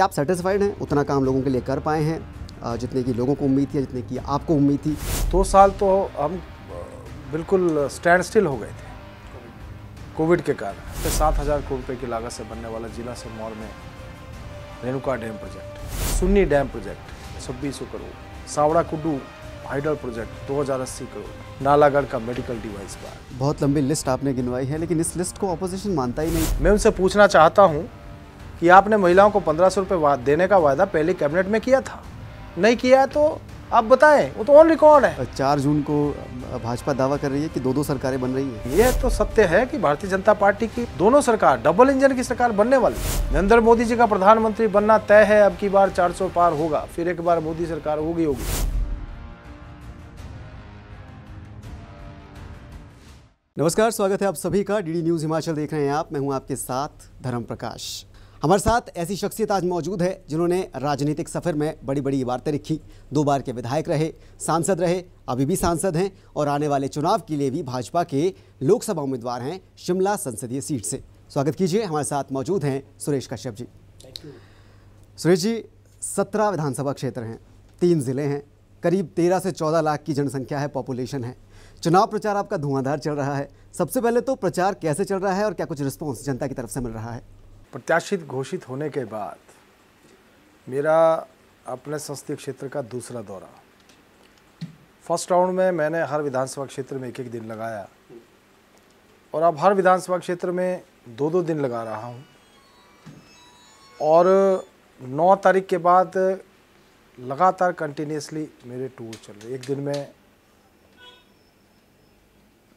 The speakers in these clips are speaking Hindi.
क्या आप सेटिस्फाइड हैं उतना काम लोगों के लिए कर पाए हैं जितने की लोगों को उम्मीद थी जितने की आपको उम्मीद थी दो साल तो हम बिल्कुल स्टैंड स्टिल हो गए थे कोविड के कारण तो सात हज़ार करोड़ रुपये की लागत से बनने वाला जिला से मौर में Renuka dam project Sunni dam project छब्बीस सौ करोड़ सावड़ा कुडू हाइडल प्रोजेक्ट दो हज़ार अस्सी करोड़ नालागढ़ का मेडिकल डिवाइस पार्क बहुत लंबी लिस्ट आपने गिनवाई है लेकिन इस लिस्ट को अपोजिशन मानता ही नहीं मैं उनसे पूछना चाहता हूँ कि आपने महिलाओं को पंद्रह सौ रुपये देने का वादा पहले कैबिनेट में किया था नहीं किया तो आप बताएं वो तो ऑन रिकॉर्ड है चार जून को भाजपा दावा कर रही है कि दो दो सरकारें बन रही है यह तो सत्य है कि भारतीय जनता पार्टी की दोनों सरकार डबल इंजन की सरकार बनने वाली नरेंद्र मोदी जी का प्रधानमंत्री बनना तय है अब की बार 400 पार होगा फिर एक बार मोदी सरकार होगी होगी नमस्कार स्वागत है आप सभी का डीडी न्यूज हिमाचल देख रहे हैं आप मैं हूं आपके साथ धर्म प्रकाश हमारे साथ ऐसी शख्सियत आज मौजूद है जिन्होंने राजनीतिक सफ़र में बड़ी बड़ी इबारतें लिखी दो बार के विधायक रहे सांसद रहे अभी भी सांसद हैं और आने वाले चुनाव के लिए भी भाजपा के लोकसभा उम्मीदवार हैं शिमला संसदीय सीट से स्वागत कीजिए हमारे साथ मौजूद हैं सुरेश कश्यप जी सुरेश जी सत्रह विधानसभा क्षेत्र हैं तीन ज़िले हैं करीब तेरह से चौदह लाख की जनसंख्या है पॉपुलेशन है चुनाव प्रचार आपका धुआंधार चल रहा है सबसे पहले तो प्रचार कैसे चल रहा है और क्या कुछ रिस्पॉन्स जनता की तरफ से मिल रहा है प्रत्याशित घोषित होने के बाद मेरा अपने संसदीय क्षेत्र का दूसरा दौरा फर्स्ट राउंड में मैंने हर विधानसभा क्षेत्र में एक एक दिन लगाया और अब हर विधानसभा क्षेत्र में दो दो दिन लगा रहा हूँ और 9 तारीख के बाद लगातार कंटिन्यूसली मेरे टूर चल रहे एक दिन में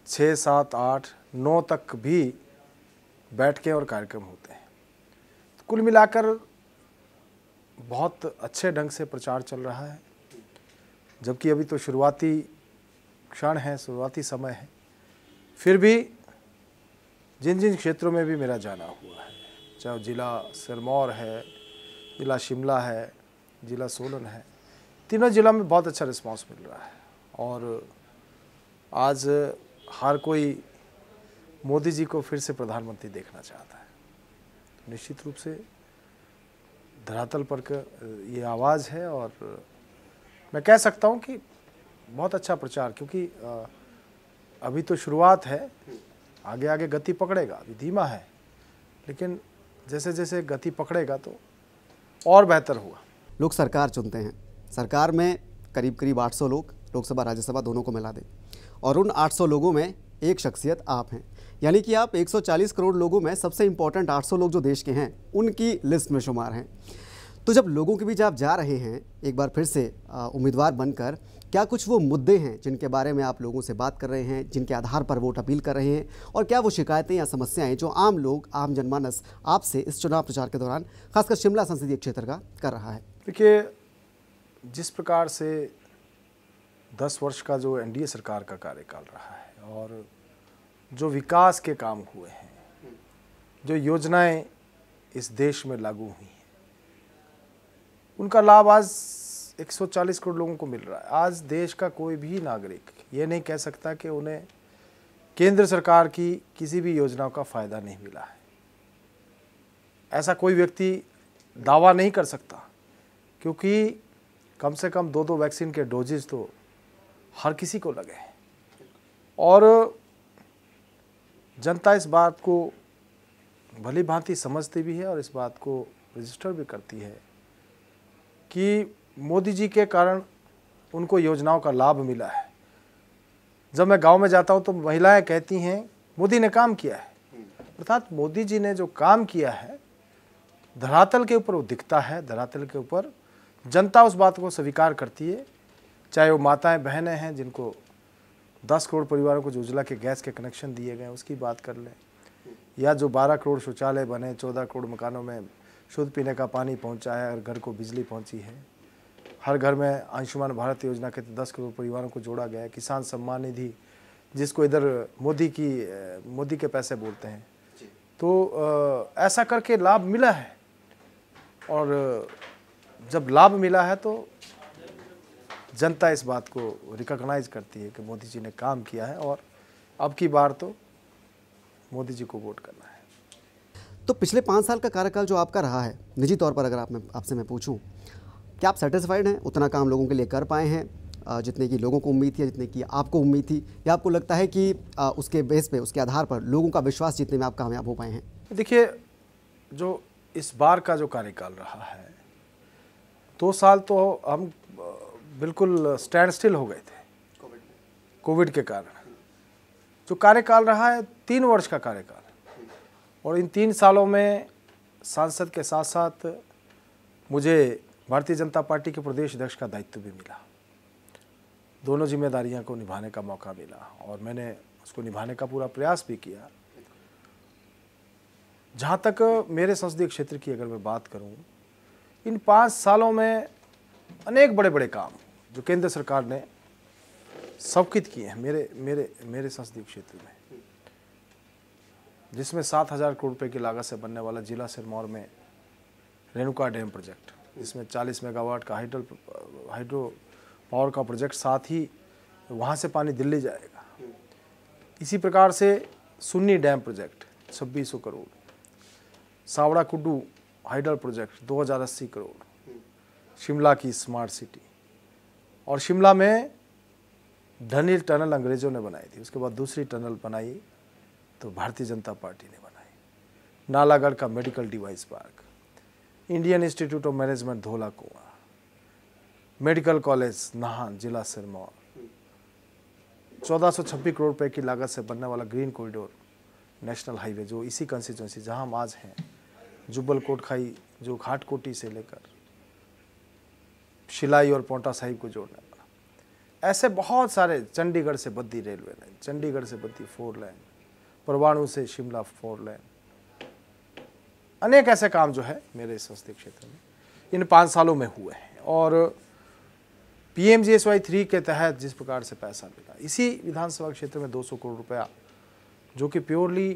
छः सात आठ नौ तक भी बैठकें और कार्यक्रम होते हैं कुल मिलाकर बहुत अच्छे ढंग से प्रचार चल रहा है जबकि अभी तो शुरुआती क्षण है शुरुआती समय है फिर भी जिन जिन क्षेत्रों में भी मेरा जाना हुआ है चाहे जिला सिरमौर है जिला शिमला है जिला सोलन है तीनों जिला में बहुत अच्छा रिस्पांस मिल रहा है और आज हर कोई मोदी जी को फिर से प्रधानमंत्री देखना चाहता है निश्चित रूप से धरातल पर ये आवाज़ है और मैं कह सकता हूँ कि बहुत अच्छा प्रचार क्योंकि अभी तो शुरुआत है आगे आगे गति पकड़ेगा अभी धीमा है लेकिन जैसे जैसे गति पकड़ेगा तो और बेहतर होगा लोग सरकार चुनते हैं सरकार में करीब करीब 800 लोग लोकसभा राज्यसभा दोनों को मिला दें और उन 800 लोगों में एक शख्सियत आप हैं यानी कि आप 140 करोड़ लोगों में सबसे इम्पॉर्टेंट 800 लोग जो देश के हैं उनकी लिस्ट में शुमार हैं तो जब लोगों के बीच आप जा रहे हैं एक बार फिर से उम्मीदवार बनकर क्या कुछ वो मुद्दे हैं जिनके बारे में आप लोगों से बात कर रहे हैं जिनके आधार पर वोट अपील कर रहे हैं और क्या वो शिकायतें या समस्याएं जो आम लोग आम जनमानस आपसे इस चुनाव प्रचार के दौरान खासकर शिमला संसदीय क्षेत्र का कर रहा है देखिए जिस प्रकार से दस वर्ष का जो एनडीए सरकार का कार्यकाल रहा है और जो विकास के काम हुए हैं जो योजनाएं इस देश में लागू हुई हैं उनका लाभ आज 140 करोड़ लोगों को मिल रहा है आज देश का कोई भी नागरिक ये नहीं कह सकता कि उन्हें केंद्र सरकार की किसी भी योजना का फ़ायदा नहीं मिला है ऐसा कोई व्यक्ति दावा नहीं कर सकता क्योंकि कम से कम दो दो वैक्सीन के डोजेज तो हर किसी को लगे हैं और जनता इस बात को भली भांति समझती भी है और इस बात को रजिस्टर भी करती है कि मोदी जी के कारण उनको योजनाओं का लाभ मिला है जब मैं गांव में जाता हूं तो महिलाएं कहती हैं मोदी ने काम किया है अर्थात मोदी जी ने जो काम किया है धरातल के ऊपर वो दिखता है धरातल के ऊपर जनता उस बात को स्वीकार करती है चाहे वो माताएं बहनें हैं जिनको दस करोड़ परिवारों को जो उजला के गैस के कनेक्शन दिए गए उसकी बात कर लें या जो बारह करोड़ शौचालय बने चौदह करोड़ मकानों में शुद्ध पीने का पानी पहुँचा है हर घर को बिजली पहुँची है हर घर में आयुष्मान भारत योजना के दस करोड़ परिवारों को जोड़ा गया है किसान सम्मान निधि जिसको इधर मोदी की मोदी के पैसे बोलते हैं तो ऐसा करके लाभ मिला है और जब लाभ मिला है तो जनता इस बात को रिकॉग्नाइज करती है कि मोदी जी ने काम किया है और अब की बार तो मोदी जी को वोट करना है तो पिछले पाँच साल का कार्यकाल जो आपका रहा है निजी तौर पर अगर आप मैं आपसे मैं पूछूं क्या आप सेटिस्फाइड हैं उतना काम लोगों के लिए कर पाए हैं जितने की लोगों को उम्मीद थी जितने की आपको उम्मीद थी या आपको लगता है कि उसके बेस पे उसके आधार पर लोगों का विश्वास जीतने में आप कामयाब हो पाए हैं देखिए जो इस बार का जो कार्यकाल रहा है दो साल तो हम बिल्कुल स्टैंड स्टिल हो गए थे कोविड के कारण जो कार्यकाल रहा है तीन वर्ष का कार्यकाल और इन तीन सालों में सांसद के साथ साथ मुझे भारतीय जनता पार्टी के प्रदेश अध्यक्ष का दायित्व भी मिला दोनों जिम्मेदारियां को निभाने का मौका मिला और मैंने उसको निभाने का पूरा प्रयास भी किया जहाँ तक मेरे संसदीय क्षेत्र की अगर मैं बात करूँ इन पाँच सालों में अनेक बड़े बड़े काम जो केंद्र सरकार ने सबकित किए हैं मेरे मेरे मेरे संसदीय क्षेत्र में जिसमें सात हज़ार करोड़ रुपये की लागत से बनने वाला जिला सिरमौर में रेणुका डैम प्रोजेक्ट जिसमें 40 मेगावाट का हाइड्रो हाइड्रो पावर का प्रोजेक्ट साथ ही वहाँ से पानी दिल्ली जाएगा इसी प्रकार से सुन्नी डैम प्रोजेक्ट छब्बीस सौ करोड़ सावड़ा कुडू हाइडल प्रोजेक्ट दो करोड़ शिमला की स्मार्ट सिटी और शिमला में धनील टनल अंग्रेज़ों ने बनाई थी उसके बाद दूसरी टनल बनाई तो भारतीय जनता पार्टी ने बनाई नालागढ़ का medical device park Indian Institute of Management Dhaula Kuan medical college Nahan जिला सिरमौर चौदह करोड़ रुपए की लागत से बनने वाला ग्रीन कॉरिडोर नेशनल हाईवे जो इसी कंस्टिट्यूंसी जहां हम आज हैं जुब्बल कोटखाई जो घाटकोटी से लेकर शिलाई और पोटा साहिब को जोड़ने वाला ऐसे बहुत सारे चंडीगढ़ से बद्दी रेलवे लाइन चंडीगढ़ से बद्दी फोर लाइन परवाणु से शिमला फोर लाइन अनेक ऐसे काम जो है मेरे संसदीय क्षेत्र में इन पाँच सालों में हुए हैं और P M G S Y three के तहत जिस प्रकार से पैसा मिला इसी विधानसभा क्षेत्र में 200 करोड़ रुपया जो कि प्योरली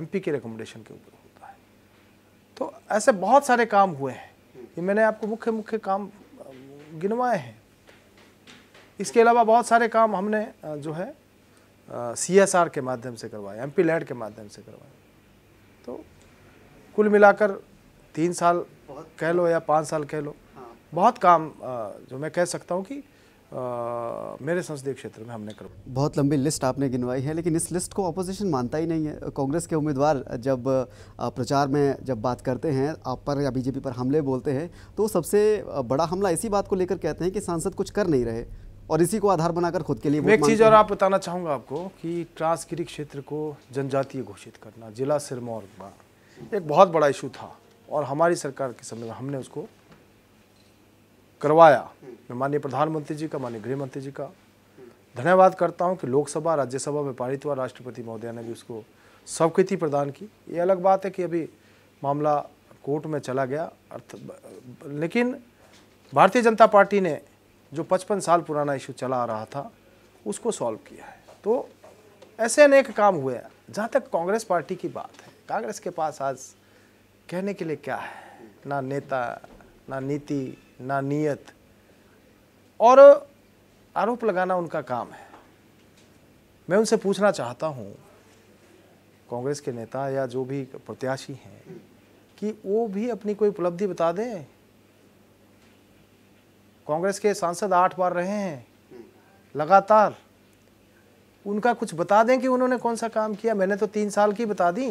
एमपी के रिकमेंडेशन के ऊपर होता है तो ऐसे बहुत सारे काम हुए हैं ये मैंने आपको मुख्य मुख्य काम गिनवाए हैं इसके अलावा बहुत सारे काम हमने जो है सी एस आर के माध्यम से करवाए एम पी लैड के माध्यम से करवाए तो कुल मिलाकर तीन साल कह लो या पाँच साल कह लो हाँ। बहुत काम जो मैं कह सकता हूँ कि आ, मेरे संसदीय क्षेत्र में हमने कर बहुत लंबी लिस्ट आपने गिनवाई है लेकिन इस लिस्ट को अपोजिशन मानता ही नहीं है कांग्रेस के उम्मीदवार जब प्रचार में जब बात करते हैं आप पर या बीजेपी पर हमले बोलते हैं तो सबसे बड़ा हमला इसी बात को लेकर कहते हैं कि सांसद कुछ कर नहीं रहे और इसी को आधार बनाकर खुद के लिए एक चीज़ और आप बताना चाहूँगा आपको कि ट्रांसगिरी क्षेत्र को जनजातीय घोषित करना जिला सिरमौर एक बहुत बड़ा इशू था और हमारी सरकार के समय में हमने उसको करवाया मैं माननीय प्रधानमंत्री जी का माननीय गृह मंत्री जी का धन्यवाद करता हूँ कि लोकसभा राज्यसभा में पारित हुआ राष्ट्रपति महोदया ने भी उसको स्वीकृति प्रदान की ये अलग बात है कि अभी मामला कोर्ट में चला गया अर्थ लेकिन भारतीय जनता पार्टी ने जो 55 साल पुराना इशू चला आ रहा था उसको सॉल्व किया है तो ऐसे अनेक काम हुए हैं जहाँ तक कांग्रेस पार्टी की बात है कांग्रेस के पास आज कहने के लिए क्या है ना नेता ना नीति ना नीयत और आरोप लगाना उनका काम है मैं उनसे पूछना चाहता हूँ कांग्रेस के नेता या जो भी प्रत्याशी हैं कि वो भी अपनी कोई उपलब्धि बता दें कांग्रेस के सांसद आठ बार रहे हैं लगातार उनका कुछ बता दें कि उन्होंने कौन सा काम किया मैंने तो तीन साल की बता दी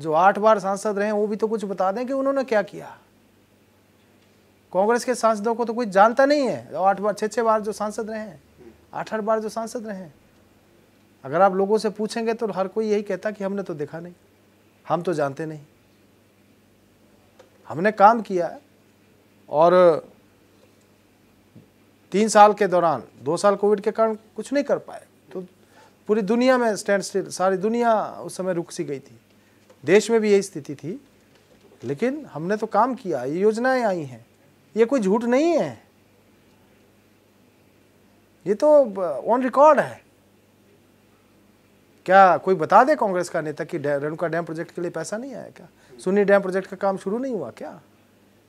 जो आठ बार सांसद रहे हैं वो भी तो कुछ बता दें कि उन्होंने क्या किया कांग्रेस के सांसदों को तो कोई जानता नहीं है आठ बार छः छः बार जो सांसद रहे हैं आठ आठ बार जो सांसद रहे हैं अगर आप लोगों से पूछेंगे तो हर कोई यही कहता कि हमने तो देखा नहीं हम तो जानते नहीं हमने काम किया और तीन साल के दौरान दो साल कोविड के कारण कुछ नहीं कर पाए तो पूरी दुनिया में स्टैंड स्टिल सारी दुनिया उस समय रुक सी गई थी देश में भी यही स्थिति थी लेकिन हमने तो काम किया ये योजनाएं आई हैं ये कोई झूठ नहीं है ये तो ऑन uh, रिकॉर्ड है क्या कोई बता दे कांग्रेस का नेता कि रेणुका डैम प्रोजेक्ट के लिए पैसा नहीं आया क्या सुनी डैम प्रोजेक्ट का काम शुरू नहीं हुआ क्या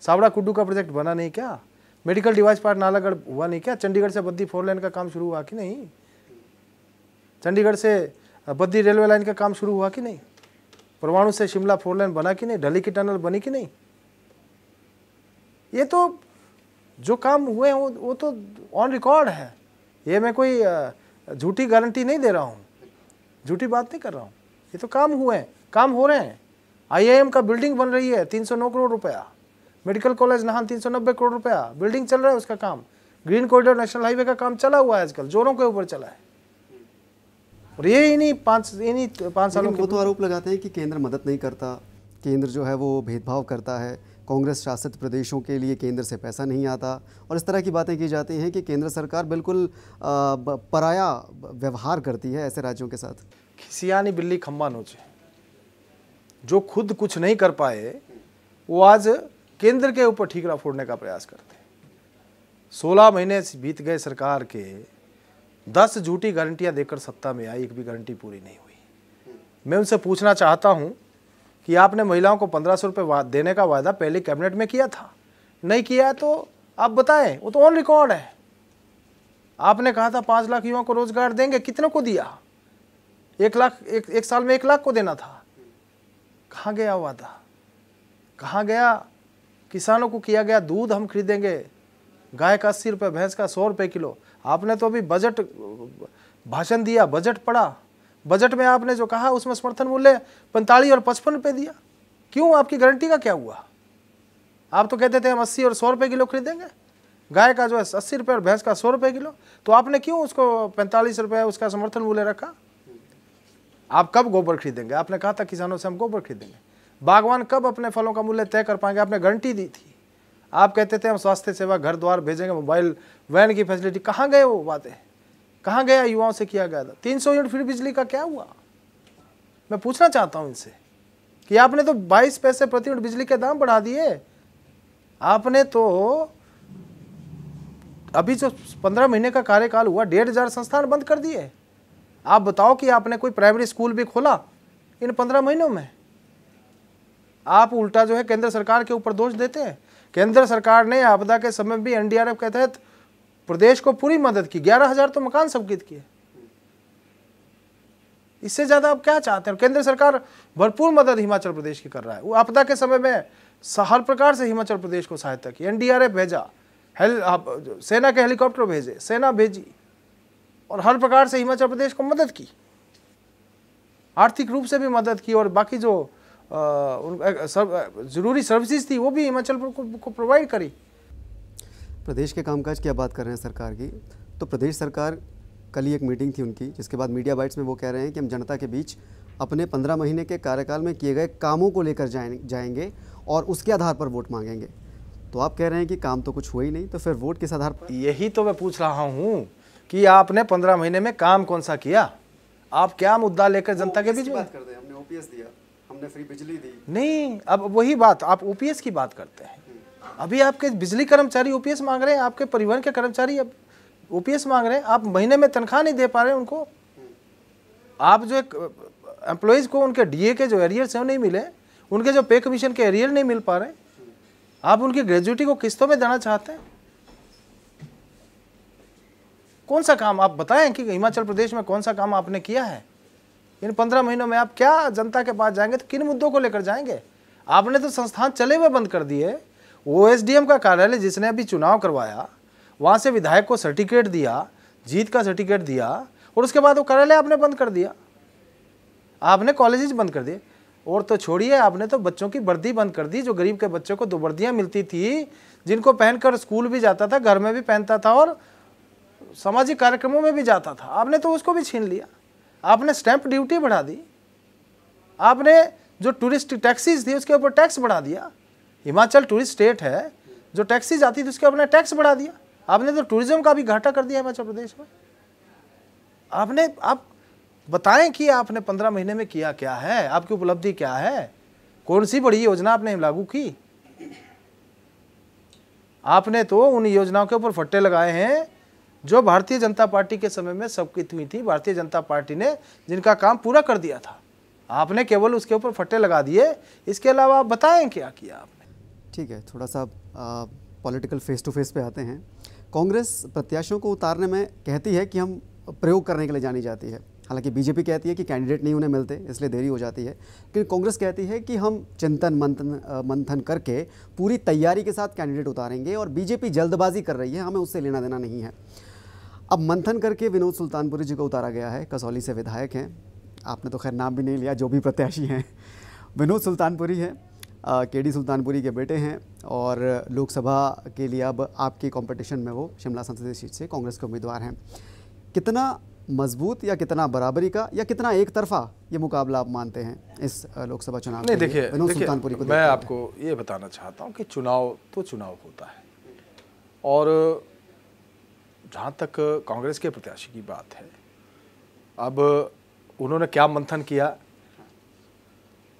सावड़ा कुड्डू का प्रोजेक्ट बना नहीं क्या मेडिकल डिवाइस पार्ट नालागढ़ हुआ नहीं क्या चंडीगढ़ से बद्दी फोर लाइन का काम शुरू हुआ कि नहीं चंडीगढ़ से uh, बद्दी रेलवे लाइन का काम शुरू हुआ कि नहीं परवाणु से शिमला फोर लाइन बना कि नहीं ढली की टनल बनी कि नहीं ये तो जो काम हुए हैं वो, वो तो ऑन रिकॉर्ड है ये मैं कोई झूठी गारंटी नहीं दे रहा हूँ झूठी बात नहीं कर रहा हूँ ये तो काम हुए हैं काम हो रहे हैं आईआईएम का बिल्डिंग बन रही है 309 करोड़ रुपया मेडिकल कॉलेज नाहन 390 करोड़ रुपया बिल्डिंग चल रहा है उसका काम ग्रीन कॉरिडोर नेशनल हाईवे का काम चला हुआ है आजकल जोरों के ऊपर चला है और ये इन्हीं पाँच इन्हीं पाँच सालों को तो आरोप लगाते हैं कि केंद्र मदद नहीं करता केंद्र जो है वो भेदभाव करता है कांग्रेस शासित प्रदेशों के लिए केंद्र से पैसा नहीं आता और इस तरह की बातें की जाती हैं कि केंद्र सरकार बिल्कुल पराया व्यवहार करती है ऐसे राज्यों के साथ खिसियानी बिल्ली खम्बा नोचे जो खुद कुछ नहीं कर पाए वो आज केंद्र के ऊपर ठीकरा फोड़ने का प्रयास करते सोलह महीने बीत गए सरकार के दस झूठी गारंटियां देकर सत्ता में आई एक भी गारंटी पूरी नहीं हुई मैं उनसे पूछना चाहता हूं कि आपने महिलाओं को पंद्रह सौ रुपये देने का वादा पहले कैबिनेट में किया था नहीं किया तो आप बताएं वो तो ऑन रिकॉर्ड है आपने कहा था पाँच लाख युवाओं को रोजगार देंगे कितने को दिया एक लाख एक, एक साल में एक लाख को देना था कहाँ गया वादा कहाँ गया किसानों को किया गया दूध हम खरीदेंगे गाय का अस्सी रुपये भैंस का सौ रुपये किलो आपने तो अभी बजट भाषण दिया बजट पढ़ा बजट में आपने जो कहा उसमें समर्थन मूल्य पैंतालीस और पचपन रुपये दिया क्यों आपकी गारंटी का क्या हुआ आप तो कहते थे हम अस्सी और सौ रुपये किलो खरीदेंगे गाय का जो है अस्सी रुपये और भैंस का सौ रुपये किलो तो आपने क्यों उसको पैंतालीस रुपये उसका समर्थन मूल्य रखा आप कब गोबर खरीदेंगे आपने कहा था किसानों से हम गोबर खरीदेंगे बागवान कब अपने फलों का मूल्य तय कर पाएंगे आपने गारंटी दी थी आप कहते थे हम स्वास्थ्य सेवा घर द्वार भेजेंगे मोबाइल वैन की फैसिलिटी कहाँ गए वो बातें कहाँ गया युवाओं से किया गया था तीन सौ यूनिट फ्री बिजली का क्या हुआ मैं पूछना चाहता हूँ इनसे कि आपने तो बाईस पैसे प्रति यूनिट बिजली के दाम बढ़ा दिए आपने तो अभी जो पंद्रह महीने का कार्यकाल हुआ डेढ़ हज़ार संस्थान बंद कर दिए आप बताओ कि आपने कोई प्राइमरी स्कूल भी खोला इन पंद्रह महीनों में आप उल्टा जो है केंद्र सरकार के ऊपर दोष देते हैं केंद्र सरकार ने आपदा के समय भी एनडीआरएफ के तहत प्रदेश को पूरी मदद की ग्यारह हजार तो मकान स्वीकृत किए इससे ज़्यादा आप क्या चाहते हैं केंद्र सरकार भरपूर मदद हिमाचल प्रदेश की कर रहा है वो आपदा के समय में हर प्रकार से हिमाचल प्रदेश को सहायता की एनडीआरएफ भेजा हेल सेना के हेलीकॉप्टर भेजे सेना भेजी और हर प्रकार से हिमाचल प्रदेश को मदद की आर्थिक रूप से भी मदद की और बाकी जो ज़रूरी सर्विसेज थी वो भी हिमाचल को, को प्रोवाइड करी प्रदेश के कामकाज की बात कर रहे हैं सरकार की तो प्रदेश सरकार कल ही एक मीटिंग थी उनकी जिसके बाद मीडिया बाइट्स में वो कह रहे हैं कि हम जनता के बीच अपने पंद्रह महीने के कार्यकाल में किए गए कामों को लेकर जाएंगे और उसके आधार पर वोट मांगेंगे तो आप कह रहे हैं कि काम तो कुछ हुआ ही नहीं तो फिर वोट किस आधार पर यही तो मैं पूछ रहा हूँ कि आपने पंद्रह महीने में काम कौन सा किया आप क्या मुद्दा लेकर जनता के बीच बात कर हमने ओपीएस दिया हमने फ्री बिजली दी नहीं अब वही बात आप ओपीएस की बात करते हैं अभी आपके बिजली कर्मचारी ओपीएस मांग रहे हैं आपके परिवहन के कर्मचारी अब ओपीएस मांग रहे हैं आप महीने में तनख्वाह नहीं दे पा रहे उनको आप जो एक एम्प्लॉयज़ को उनके डीए के जो एरियर्स हैं वो नहीं मिले उनके जो पे कमीशन के एरियर नहीं मिल पा रहे आप उनकी ग्रेजुटी को किस्तों में देना चाहते हैं कौन सा काम आप बताएं कि हिमाचल प्रदेश में कौन सा काम आपने किया है इन पंद्रह महीनों में आप क्या जनता के पास जाएंगे तो किन मुद्दों को लेकर जाएंगे आपने तो संस्थान चले हुए बंद कर दिए ओएसडीएम का कार्यालय जिसने अभी चुनाव करवाया वहाँ से विधायक को सर्टिफिकेट दिया जीत का सर्टिफिकेट दिया और उसके बाद वो कार्यालय आपने बंद कर दिया आपने कॉलेजेस बंद कर दिए और तो छोड़िए आपने तो बच्चों की वर्दी बंद कर दी जो गरीब के बच्चों को दो वर्दियाँ मिलती थी जिनको पहनकर स्कूल भी जाता था घर में भी पहनता था और सामाजिक कार्यक्रमों में भी जाता था आपने तो उसको भी छीन लिया आपने स्टैंप ड्यूटी बढ़ा दी आपने जो टूरिस्ट टैक्सीज थी उसके ऊपर टैक्स बढ़ा दिया हिमाचल टूरिस्ट स्टेट है जो टैक्सी जाती थी उसके आपने टैक्स बढ़ा दिया आपने तो टूरिज्म का भी घाटा कर दिया हिमाचल प्रदेश में आपने आप बताएं कि आपने पंद्रह महीने में किया क्या है आपकी उपलब्धि क्या है कौन सी बड़ी योजना आपने लागू की आपने तो उन योजनाओं के ऊपर फट्टे लगाए हैं जो भारतीय जनता पार्टी के समय में सबकित हुई थी भारतीय जनता पार्टी ने जिनका काम पूरा कर दिया था आपने केवल उसके ऊपर फट्टे लगा दिए इसके अलावा आप बताएं क्या किया आपने ठीक है थोड़ा सा पॉलिटिकल फेस टू फेस पे आते हैं कांग्रेस प्रत्याशियों को उतारने में कहती है कि हम प्रयोग करने के लिए जानी जाती है हालांकि बीजेपी कहती है कि कैंडिडेट नहीं उन्हें मिलते इसलिए देरी हो जाती है लेकिन कांग्रेस कहती है कि हम चिंतन मंथन मंथन करके पूरी तैयारी के साथ कैंडिडेट उतारेंगे और बीजेपी जल्दबाजी कर रही है हमें उससे लेना देना नहीं है अब मंथन करके विनोद सुल्तानपुरी जी को उतारा गया है कसौली से विधायक हैं आपने तो खैर नाम भी नहीं लिया जो भी प्रत्याशी हैं विनोद सुल्तानपुरी हैं के डी सुल्तानपुरी के बेटे हैं और लोकसभा के लिए अब आपके कंपटीशन में वो शिमला संसदीय सीट से कांग्रेस के उम्मीदवार हैं कितना मजबूत या कितना बराबरी का या कितना एक तरफा ये मुकाबला आप मानते हैं इस लोकसभा चुनाव नहीं देखिए सुल्तानपुरी को मैं आपको ये बताना चाहता हूँ कि चुनाव तो चुनाव होता है और जहाँ तक कांग्रेस के प्रत्याशी की बात है अब उन्होंने क्या मंथन किया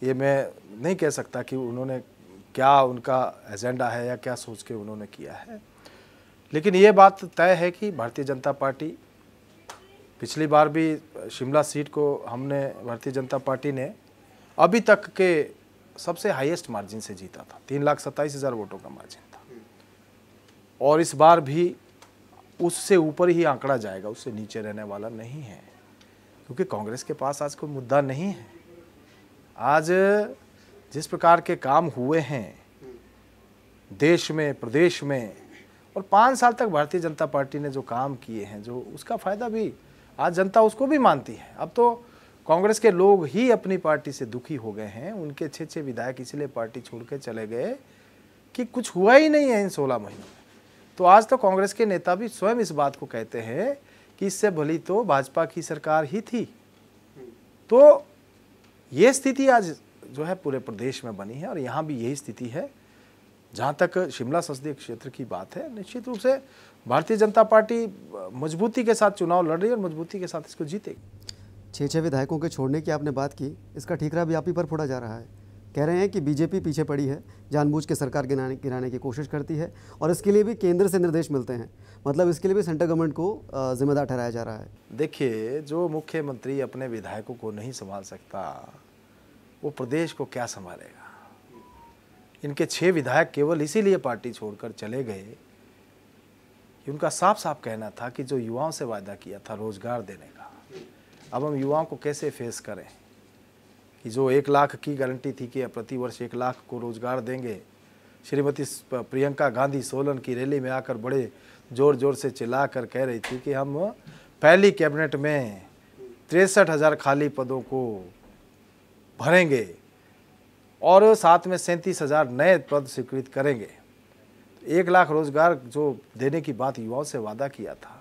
ये मैं नहीं कह सकता कि उन्होंने क्या उनका एजेंडा है या क्या सोच के उन्होंने किया है लेकिन ये बात तय है कि भारतीय जनता पार्टी पिछली बार भी शिमला सीट को हमने भारतीय जनता पार्टी ने अभी तक के सबसे हाईएस्ट मार्जिन से जीता था तीन लाख सत्ताईस हज़ार वोटों का मार्जिन था और इस बार भी उससे ऊपर ही आंकड़ा जाएगा उससे नीचे रहने वाला नहीं है क्योंकि कांग्रेस के पास आज कोई मुद्दा नहीं है आज जिस प्रकार के काम हुए हैं देश में प्रदेश में और पाँच साल तक भारतीय जनता पार्टी ने जो काम किए हैं जो उसका फ़ायदा भी आज जनता उसको भी मानती है अब तो कांग्रेस के लोग ही अपनी पार्टी से दुखी हो गए हैं उनके छः छः विधायक इसलिए पार्टी छोड़ के चले गए कि कुछ हुआ ही नहीं है इन सोलह महीनों में तो आज तो कांग्रेस के नेता भी स्वयं इस बात को कहते हैं कि इससे भली तो भाजपा की सरकार ही थी तो ये स्थिति आज जो है पूरे प्रदेश में बनी है और यहाँ भी यही स्थिति है जहाँ तक शिमला संसदीय क्षेत्र की बात है निश्चित रूप से भारतीय जनता पार्टी मजबूती के साथ चुनाव लड़ रही है और मजबूती के साथ इसको जीतेगी छः छः विधायकों के छोड़ने की आपने बात की इसका ठीकरा भी आप ही पर फोड़ा जा रहा है कह रहे हैं कि बीजेपी पीछे पड़ी है जानबूझ के सरकार गिराने गिराने की कोशिश करती है और इसके लिए भी केंद्र से निर्देश मिलते हैं मतलब इसके लिए भी सेंट्रल गवर्नमेंट को जिम्मेदार ठहराया जा रहा है देखिए जो मुख्यमंत्री अपने विधायकों को नहीं संभाल सकता वो प्रदेश को क्या संभालेगा इनके छः विधायक केवल इसीलिए पार्टी छोड़कर चले गए कि उनका साफ साफ कहना था कि जो युवाओं से वायदा किया था रोजगार देने का अब हम युवाओं को कैसे फेस करें कि जो एक लाख की गारंटी थी कि प्रतिवर्ष एक लाख को रोजगार देंगे श्रीमती प्रियंका गांधी सोलन की रैली में आकर बड़े जोर जोर से चिल्ला कर कह रही थी कि हम पहली कैबिनेट में तिरसठ हज़ार खाली पदों को भरेंगे और साथ में सैंतीस हज़ार नए पद स्वीकृत करेंगे एक लाख रोजगार जो देने की बात युवाओं से वादा किया था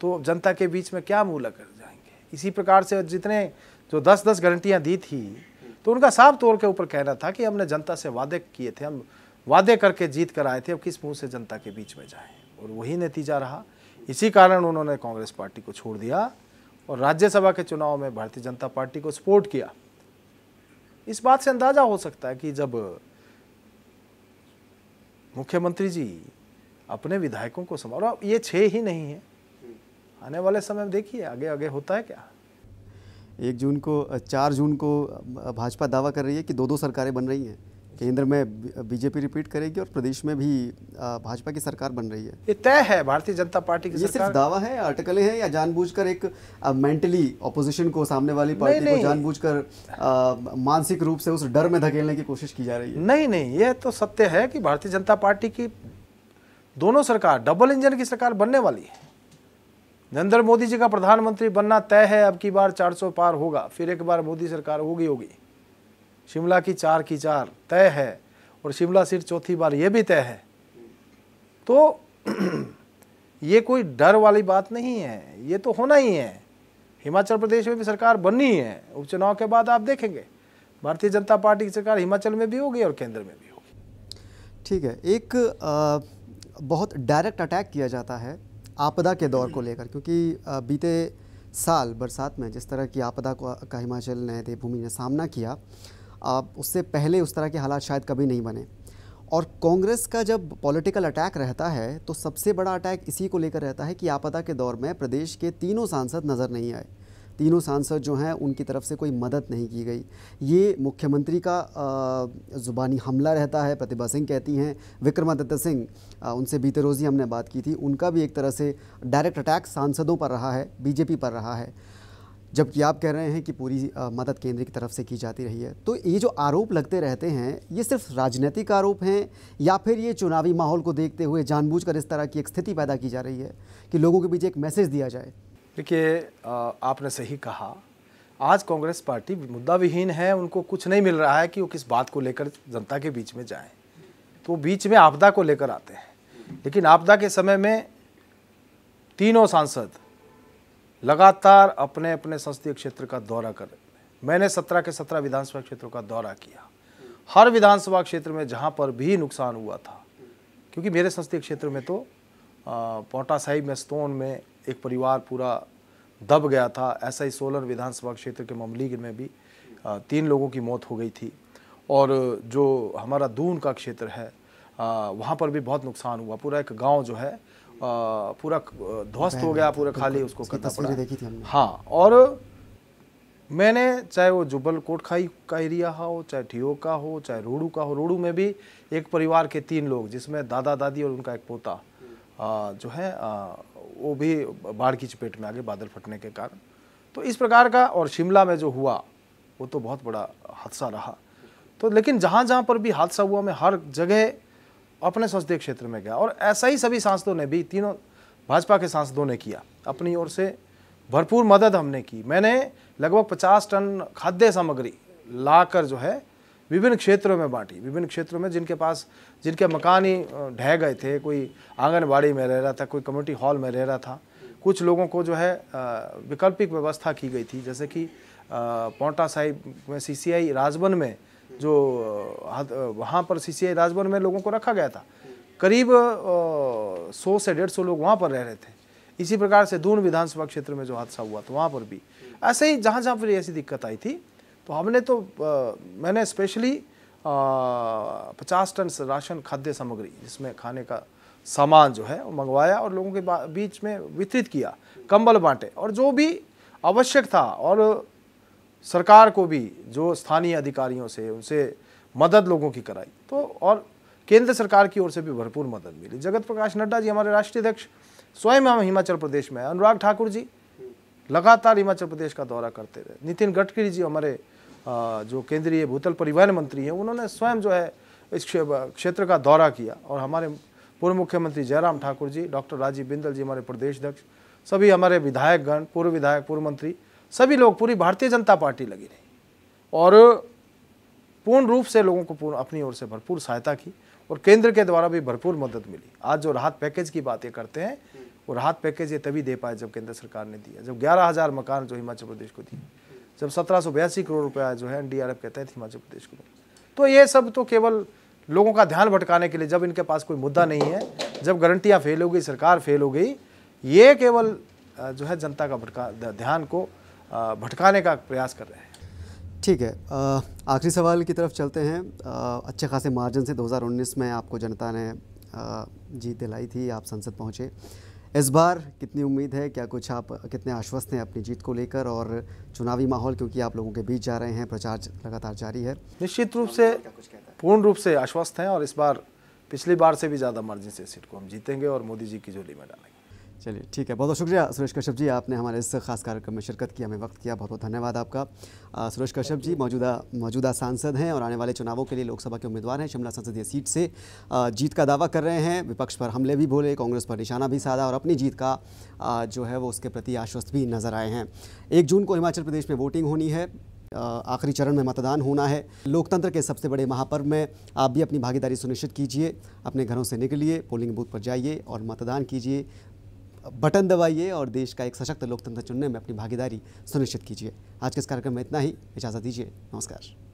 तो जनता के बीच में क्या मुँह लग जाएंगे इसी प्रकार से जितने जो दस दस गारंटियाँ दी थी तो उनका साफ तौर के ऊपर कहना था कि हमने जनता से वादे किए थे हम वादे करके जीत कर आए थे अब किस मुंह से जनता के बीच में जाए और वही नतीजा रहा इसी कारण उन्होंने कांग्रेस पार्टी को छोड़ दिया और राज्यसभा के चुनाव में भारतीय जनता पार्टी को सपोर्ट किया इस बात से अंदाजा हो सकता है कि जब मुख्यमंत्री जी अपने विधायकों को संभाल ये छह ही नहीं है आने वाले समय में देखिए आगे आगे होता है क्या एक जून को चार जून को भाजपा दावा कर रही है कि दो दो सरकारें बन रही हैं केंद्र में बीजेपी रिपीट करेगी और प्रदेश में भी भाजपा की सरकार बन रही है ये तय है भारतीय जनता पार्टी की ये सिर्फ दावा है आर्टिकल है या जानबूझकर एक मेंटली ऑपोजिशन को सामने वाली पार्टी नहीं, को जानबूझकर मानसिक रूप से उस डर में धकेलने की कोशिश की जा रही है नहीं नहीं ये तो सत्य है कि भारतीय जनता पार्टी की दोनों सरकार डबल इंजन की सरकार बनने वाली है नरेंद्र मोदी जी का प्रधानमंत्री बनना तय है अब की बार 400 पार होगा फिर एक बार मोदी सरकार होगी होगी शिमला की चार की चार तय है और शिमला सीट चौथी बार ये भी तय है तो ये कोई डर वाली बात नहीं है ये तो होना ही है हिमाचल प्रदेश में भी सरकार बननी है उपचुनाव के बाद आप देखेंगे भारतीय जनता पार्टी की सरकार हिमाचल में भी होगी और केंद्र में भी होगी ठीक है एक आ, बहुत डायरेक्ट अटैक किया जाता है आपदा के दौर को लेकर क्योंकि बीते साल बरसात में जिस तरह की आपदा का हिमाचल ने देवभूमि ने सामना किया आप उससे पहले उस तरह के हालात शायद कभी नहीं बने और कांग्रेस का जब पॉलिटिकल अटैक रहता है तो सबसे बड़ा अटैक इसी को लेकर रहता है कि आपदा के दौर में प्रदेश के तीनों सांसद नज़र नहीं आए तीनों सांसद जो हैं उनकी तरफ से कोई मदद नहीं की गई ये मुख्यमंत्री का ज़ुबानी हमला रहता है प्रतिभा सिंह कहती हैं विक्रमादित्य सिंह उनसे बीते रोज़ ही हमने बात की थी उनका भी एक तरह से डायरेक्ट अटैक सांसदों पर रहा है बीजेपी पर रहा है जबकि आप कह रहे हैं कि पूरी मदद केंद्र की तरफ से की जाती रही है तो ये जो आरोप लगते रहते हैं ये सिर्फ राजनीतिक आरोप हैं या फिर ये चुनावी माहौल को देखते हुए जानबूझकर इस तरह की एक स्थिति पैदा की जा रही है कि लोगों के बीच एक मैसेज दिया जाए देखिए आपने सही कहा आज कांग्रेस पार्टी मुद्दा विहीन है उनको कुछ नहीं मिल रहा है कि वो किस बात को लेकर जनता के बीच में जाएं तो बीच में आपदा को लेकर आते हैं लेकिन आपदा के समय में तीनों सांसद लगातार अपने अपने संसदीय क्षेत्र का दौरा कर रहे हैं मैंने सत्रह के सत्रह विधानसभा क्षेत्रों का दौरा किया हर विधानसभा क्षेत्र में जहाँ पर भी नुकसान हुआ था क्योंकि मेरे संसदीय क्षेत्र में तो पोटा साहिब में स्तोन में एक परिवार पूरा दब गया था ऐसा ही सोलन विधानसभा क्षेत्र के ममलीग में भी तीन लोगों की मौत हो गई थी और जो हमारा दून का क्षेत्र है वहाँ पर भी बहुत नुकसान हुआ पूरा एक गांव जो है पूरा ध्वस्त हो गया पूरा खाली उसको करना पड़ा देखी थी हाँ और मैंने चाहे वो जुबल कोटखाई का एरिया हो चाहे ठियो का हो चाहे रोडू का हो रोडू में भी एक परिवार के तीन लोग जिसमें दादा दादी और उनका एक पोता जो है वो भी बाढ़ की चपेट में आ गए बादल फटने के कारण तो इस प्रकार का और शिमला में जो हुआ वो तो बहुत बड़ा हादसा रहा तो लेकिन जहाँ जहाँ पर भी हादसा हुआ मैं हर जगह अपने संसदीय क्षेत्र में गया और ऐसा ही सभी सांसदों ने भी तीनों भाजपा के सांसदों ने किया अपनी ओर से भरपूर मदद हमने की मैंने लगभग 50 टन खाद्य सामग्री लाकर जो है विभिन्न क्षेत्रों में बांटी विभिन्न क्षेत्रों में जिनके पास जिनके मकान ही ढह गए थे कोई आंगनबाड़ी में रह रहा था कोई कम्युनिटी हॉल में रह रहा था कुछ लोगों को जो है वैकल्पिक व्यवस्था की गई थी जैसे कि पौटा साहिब में सीसीआई राजबन में जो वहाँ पर सीसीआई राजबन में लोगों को रखा गया था करीब सौ से डेढ़ सौ लोग वहाँ पर रह रहे थे इसी प्रकार से दून विधानसभा क्षेत्र में जो हादसा हुआ था तो वहाँ पर भी ऐसे ही जहाँ जहाँ पर ऐसी दिक्कत आई थी तो हमने तो आ, मैंने स्पेशली पचास टन राशन खाद्य सामग्री जिसमें खाने का सामान जो है मंगवाया और लोगों के बीच में वितरित किया कंबल बांटे और जो भी आवश्यक था और सरकार को भी जो स्थानीय अधिकारियों से उनसे मदद लोगों की कराई तो और केंद्र सरकार की ओर से भी भरपूर मदद मिली जगत प्रकाश नड्डा जी हमारे राष्ट्रीय अध्यक्ष स्वयं हम हिमाचल प्रदेश में अनुराग ठाकुर जी लगातार हिमाचल प्रदेश का दौरा करते रहे नितिन गडकरी जी हमारे जो केंद्रीय भूतल परिवहन मंत्री हैं उन्होंने स्वयं जो है इस क्षेत्र का दौरा किया और हमारे पूर्व मुख्यमंत्री जयराम ठाकुर जी डॉक्टर राजीव बिंदल जी हमारे प्रदेश अध्यक्ष सभी हमारे विधायकगण पूर्व विधायक पूर्व मंत्री सभी लोग पूरी भारतीय जनता पार्टी लगी रही और पूर्ण रूप से लोगों को पूर्ण अपनी ओर से भरपूर सहायता की और केंद्र के द्वारा भी भरपूर मदद मिली आज जो राहत पैकेज की बातें करते हैं वो राहत पैकेज ये तभी दे पाए जब केंद्र सरकार ने दिया जब ग्यारह हज़ार मकान जो हिमाचल प्रदेश को दिए जब सत्रह करोड़ रुपया जो है एन के तहत हिमाचल प्रदेश को तो ये सब तो केवल लोगों का ध्यान भटकाने के लिए जब इनके पास कोई मुद्दा नहीं है जब गारंटियाँ फेल हो गई सरकार फेल हो गई ये केवल जो है जनता का भटका ध्यान को भटकाने का प्रयास कर रहे हैं ठीक है आखिरी सवाल की तरफ चलते हैं आ, अच्छे खासे मार्जिन से 2019 में आपको जनता ने जीत दिलाई थी आप संसद पहुँचे इस बार कितनी उम्मीद है क्या कुछ आप कितने आश्वस्त हैं अपनी जीत को लेकर और चुनावी माहौल क्योंकि आप लोगों के बीच जा रहे हैं प्रचार लगातार जारी है निश्चित रूप से पूर्ण रूप से आश्वस्त हैं और इस बार पिछली बार से भी ज़्यादा मार्जिन से सीट को हम जीतेंगे और मोदी जी की झोली में डालेंगे चलिए ठीक है बहुत बहुत शुक्रिया सुरेश कश्यप जी आपने हमारे इस खास कार्यक्रम में शिरकत की हमें वक्त किया बहुत बहुत धन्यवाद आपका सुरेश कश्यप जी मौजूदा मौजूदा सांसद हैं और आने वाले चुनावों के लिए लोकसभा के उम्मीदवार हैं शिमला संसदीय सीट से जीत का दावा कर रहे हैं विपक्ष पर हमले भी बोले कांग्रेस पर निशाना भी साधा और अपनी जीत का जो है वो उसके प्रति आश्वस्त भी नजर आए हैं एक जून को हिमाचल प्रदेश में वोटिंग होनी है आखिरी चरण में मतदान होना है लोकतंत्र के सबसे बड़े महापर्व में आप भी अपनी भागीदारी सुनिश्चित कीजिए अपने घरों से निकलिए पोलिंग बूथ पर जाइए और मतदान कीजिए बटन दबाइए और देश का एक सशक्त लोकतंत्र चुनने में अपनी भागीदारी सुनिश्चित कीजिए आज के इस कार्यक्रम में इतना ही इजाज़त दीजिए नमस्कार